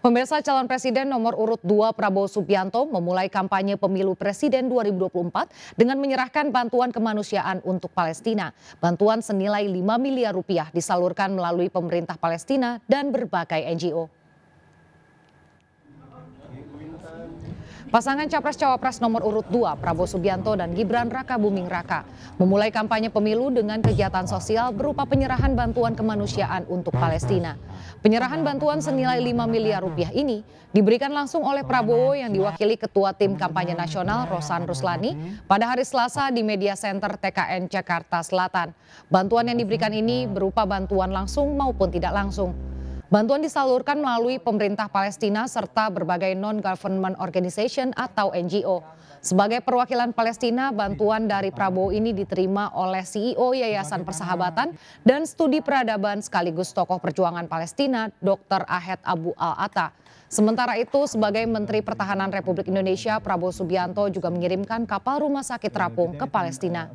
Pemirsa calon presiden nomor urut 2 Prabowo Subianto memulai kampanye pemilu presiden 2024 dengan menyerahkan bantuan kemanusiaan untuk Palestina. Bantuan senilai 5 miliar rupiah disalurkan melalui pemerintah Palestina dan berbagai NGO. Pasangan Capres-Cawapres nomor urut 2 Prabowo Subianto dan Gibran Raka Buming Raka memulai kampanye pemilu dengan kegiatan sosial berupa penyerahan bantuan kemanusiaan untuk Palestina. Penyerahan bantuan senilai 5 miliar rupiah ini diberikan langsung oleh Prabowo yang diwakili Ketua Tim Kampanye Nasional Rosan Ruslani pada hari Selasa di Media Center TKN Jakarta Selatan. Bantuan yang diberikan ini berupa bantuan langsung maupun tidak langsung. Bantuan disalurkan melalui pemerintah Palestina serta berbagai non-government organization atau NGO. Sebagai perwakilan Palestina, bantuan dari Prabowo ini diterima oleh CEO Yayasan Persahabatan dan Studi Peradaban sekaligus tokoh perjuangan Palestina, Dr. Ahed Abu al ata Sementara itu, sebagai Menteri Pertahanan Republik Indonesia, Prabowo Subianto juga mengirimkan kapal rumah sakit terapung ke Palestina.